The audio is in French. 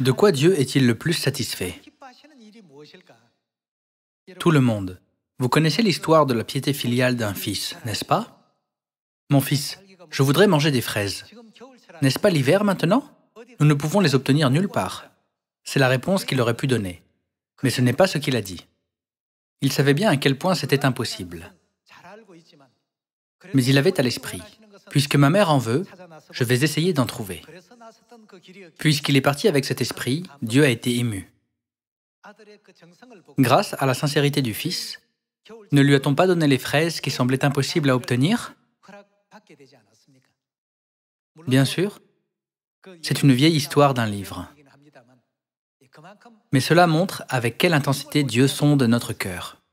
De quoi Dieu est-il le plus satisfait Tout le monde. Vous connaissez l'histoire de la piété filiale d'un fils, n'est-ce pas Mon fils, je voudrais manger des fraises. N'est-ce pas l'hiver maintenant Nous ne pouvons les obtenir nulle part. C'est la réponse qu'il aurait pu donner. Mais ce n'est pas ce qu'il a dit. Il savait bien à quel point c'était impossible. Mais il avait à l'esprit, puisque ma mère en veut, je vais essayer d'en trouver. Puisqu'il est parti avec cet esprit, Dieu a été ému. Grâce à la sincérité du Fils, ne lui a-t-on pas donné les fraises qui semblaient impossibles à obtenir Bien sûr, c'est une vieille histoire d'un livre. Mais cela montre avec quelle intensité Dieu sonde notre cœur.